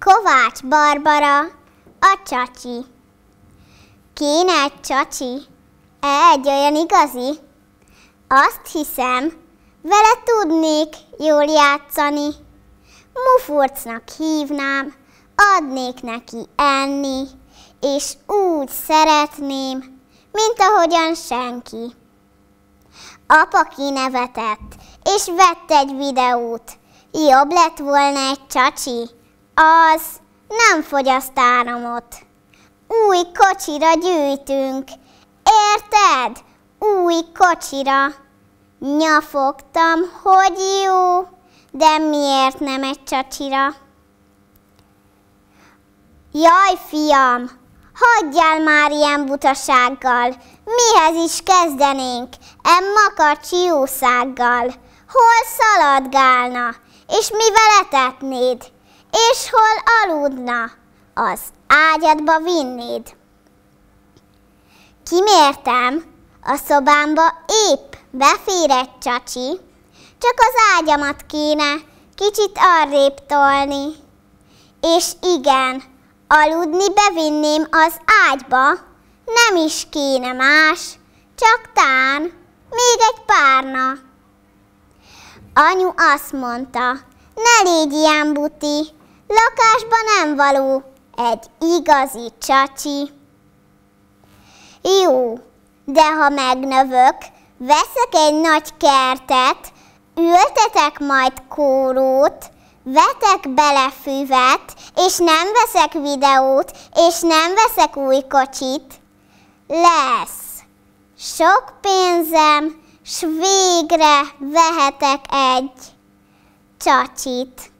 Kovács Barbara, a csacsi. Kéne egy csacsi? Egy olyan igazi? Azt hiszem, vele tudnék jól játszani. Mufurcnak hívnám, adnék neki enni, és úgy szeretném, mint ahogyan senki. Apa kinevetett, és vett egy videót. Jobb lett volna egy csacsi, az nem fogyaszt áramot. Új kocsira gyűjtünk, érted? Új kocsira. Nyafogtam, hogy jó, de miért nem egy csacsira? Jaj, fiam, Hagyjál már ilyen butasággal, mihez is kezdenénk, E makarcsi jószággal. Hol szaladgálna, és mivel etetnéd, és hol aludna, az ágyadba vinnéd. Kimértem, a szobámba épp befér egy csacsi, csak az ágyamat kéne kicsit arrébb tolni. És igen, Aludni bevinném az ágyba, nem is kéne más, csak tán, még egy párna. Anyu azt mondta, ne légy ilyen buti, lakásban nem való, egy igazi csacsi. Jó, de ha megnövök, veszek egy nagy kertet, ültetek majd kórót, vetek bele füvet, és nem veszek videót, és nem veszek új kocsit. Lesz sok pénzem, s végre vehetek egy csacsit.